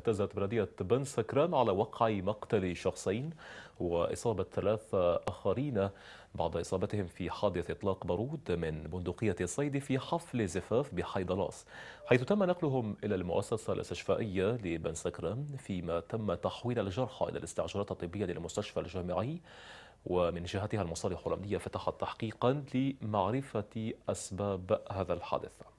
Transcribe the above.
اهتزت بلدية بن سكران على وقع مقتل شخصين وإصابة ثلاثة آخرين بعد إصابتهم في حادث إطلاق بارود من بندقية الصيد في حفل زفاف بحيدلاس حيث تم نقلهم إلى المؤسسة الاستشفائية لبن سكران فيما تم تحويل الجرحى إلى الاستعجالات الطبية للمستشفى الجامعي ومن جهتها المصالح الأمنية فتحت تحقيقا لمعرفة أسباب هذا الحادث